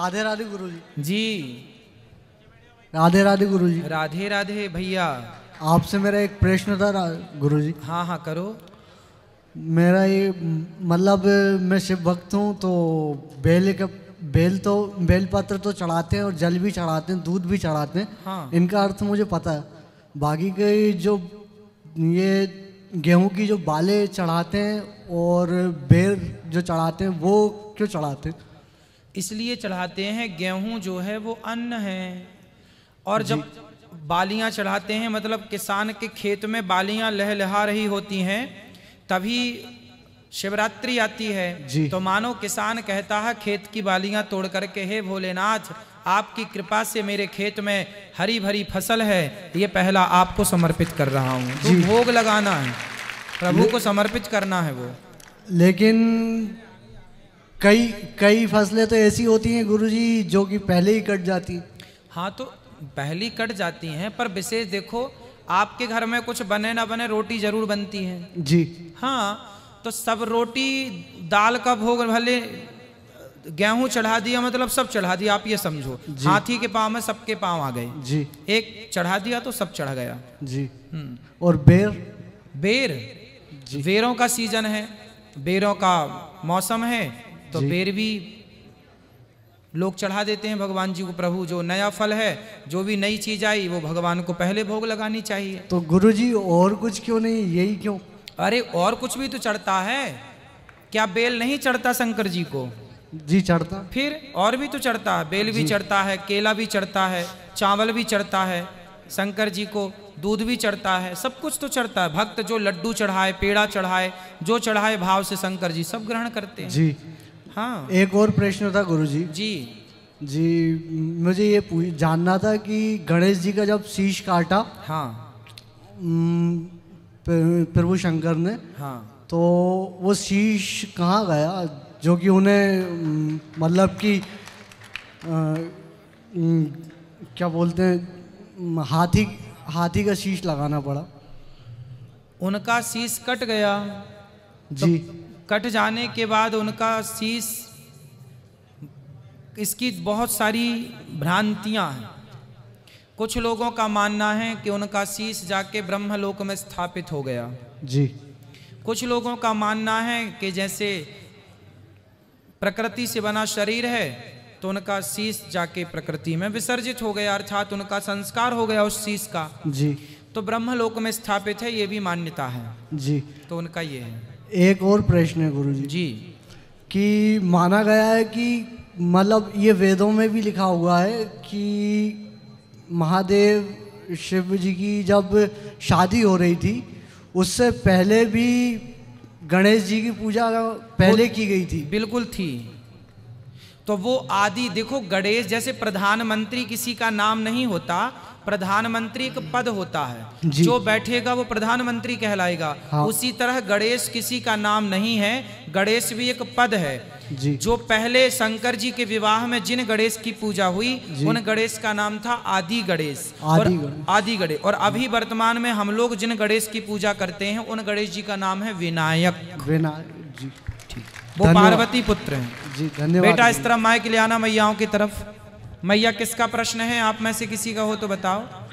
राधे राधे गुरु जी जी राधे राधे गुरु जी राधे राधे भैया आपसे मेरा एक प्रश्न था गुरु जी हाँ हाँ करो मेरा ये मतलब मैं शिव भक्त हूँ तो बेल का बेल तो बेल पत्र तो चढ़ाते हैं और जल भी चढ़ाते हैं दूध भी चढ़ाते हैं हाँ। इनका अर्थ मुझे पता है बाकी के जो ये गेहूं की जो बाले चढ़ाते हैं और बेल जो चढ़ाते हैं वो क्यों चढ़ाते हैं इसलिए चढ़ाते हैं गेहूं जो है वो अन्न है और जब बालियां चढ़ाते हैं मतलब किसान के खेत में बालियां लहलहा रही होती हैं तभी शिवरात्रि आती है तो मानो किसान कहता है खेत की बालियां तोड़ करके हे भोलेनाथ आपकी कृपा से मेरे खेत में हरी भरी फसल है ये पहला आपको समर्पित कर रहा हूँ तो भोग लगाना है प्रभु को समर्पित करना है वो लेकिन कई कई फसलें तो ऐसी होती हैं गुरुजी जो कि पहले ही कट जाती हाँ तो पहले ही कट जाती हैं पर विशेष देखो आपके घर में कुछ बने ना बने रोटी जरूर बनती है जी हाँ तो सब रोटी दाल का भोग भले गेहूं चढ़ा दिया मतलब सब चढ़ा दिया आप ये समझो हाथी के पाँव में सबके पाँव आ गए जी एक चढ़ा दिया तो सब चढ़ गया जी हम्म। और बेर बेर बेरों का सीजन है बेरों का मौसम है तो बेर भी लोग चढ़ा देते हैं भगवान जी को प्रभु जो नया फल है जो भी नई चीज आई वो भगवान को पहले भोग लगानी चाहिए तो गुरु जी और कुछ क्यों नहीं यही क्यों अरे और कुछ भी तो चढ़ता है क्या बेल नहीं चढ़ता शंकर जी को जी चढ़ता फिर और भी तो चढ़ता है बेल भी चढ़ता है केला भी चढ़ता है चावल भी चढ़ता है शंकर जी को दूध भी चढ़ता है सब कुछ तो चढ़ता है भक्त जो लड्डू चढ़ाए पेड़ा चढ़ाए जो चढ़ाए भाव से शंकर जी सब ग्रहण करते हैं जी हाँ एक और प्रश्न था गुरु जी जी जी मुझे ये जानना था कि गणेश जी का जब शीश काटा हाँ प्रभु शंकर ने हाँ तो वो शीश कहाँ गया जो कि उन्हें मतलब कि क्या बोलते हैं हाथी हाथी का शीश लगाना पड़ा उनका शीश कट गया तो जी तो कट जाने के बाद उनका शीश इसकी बहुत सारी भ्रांतियाँ हैं कुछ लोगों का मानना है कि उनका शीश जाके ब्रह्मलोक में स्थापित हो गया जी कुछ लोगों का मानना है कि जैसे प्रकृति से बना शरीर है तो उनका शीश जाके प्रकृति में विसर्जित हो गया अर्थात उनका संस्कार हो गया उस शीश का जी तो ब्रह्मलोक में स्थापित है ये भी मान्यता है जी तो उनका ये है एक और प्रश्न है गुरु जी जी कि माना गया है कि मतलब ये वेदों में भी लिखा हुआ है कि महादेव शिव जी की जब शादी हो रही थी उससे पहले भी गणेश जी की पूजा पहले की गई थी बिल्कुल थी तो वो आदि देखो गणेश जैसे प्रधानमंत्री किसी का नाम नहीं होता प्रधानमंत्री का पद होता है जो बैठेगा वो प्रधानमंत्री कहलाएगा हाँ। उसी तरह गणेश किसी का नाम नहीं है गणेश भी एक पद है जी। जो पहले शंकर जी के विवाह में जिन गणेश की पूजा हुई उन गणेश का नाम था आदि गणेश और आदि गणेश और अभी वर्तमान में हम लोग जिन गणेश की पूजा करते हैं उन गणेश जी का नाम है विनायक विनायक जी वो पार्वती पुत्र है जी धन्यवाद बेटा इस तरह माए के लिए आना मैयाओं की तरफ मैया किसका प्रश्न है आप में से किसी का हो तो बताओ